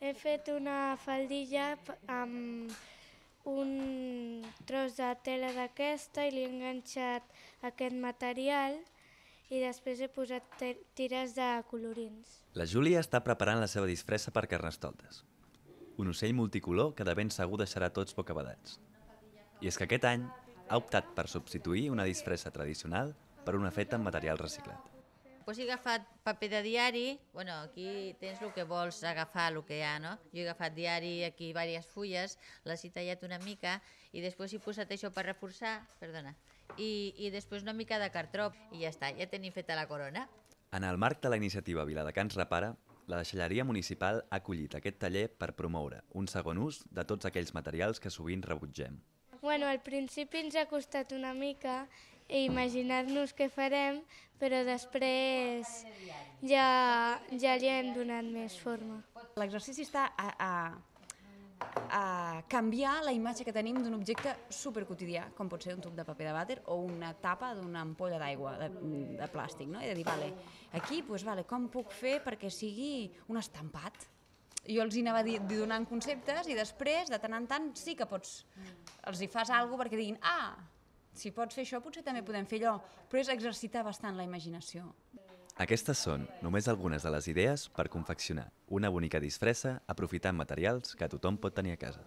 He fet una faldilla amb un tros de tela d'aquesta i li he enganxat aquest material i després he posat tires de colorins. La Júlia està preparant la seva disfressa per Carnestoltes. Un ocell multicolor que de ben segur deixarà tots bocabadats. I és que aquest any ha optat per substituir una disfressa tradicional per una feta amb material reciclat. Després he agafat paper de diari, bueno, aquí tens el que vols agafar, el que hi ha, no? Jo he agafat diari, aquí diverses fulles, les he tallat una mica i després he posat això per reforçar, perdona, i, i després una mica de cartró i ja està, ja tenim feta la corona. En el marc de la iniciativa Viladecans Repara, la deixalleria municipal ha acollit aquest taller per promoure un segon ús de tots aquells materials que sovint rebutgem. Bueno, al principi ens ha costat una mica i imaginar-nos què farem, però després ja, ja li hem donat més forma. L'exercici està a, a, a canviar la imatge que tenim d'un objecte quotidià, com pot ser un tub de paper de vàter o una tapa d'una ampolla d'aigua de, de plàstic, no? I de dir, vale, aquí, pues, doncs, vale, com puc fer perquè sigui un estampat? jo els hi anava donant conceptes i després, de tant en tant, sí que pots... Els hi fas alguna perquè diguin, ah, si pots fer això, potser també podem fer allò, però és exercitar bastant la imaginació. Aquestes són només algunes de les idees per confeccionar una bonica disfressa aprofitant materials que tothom pot tenir a casa.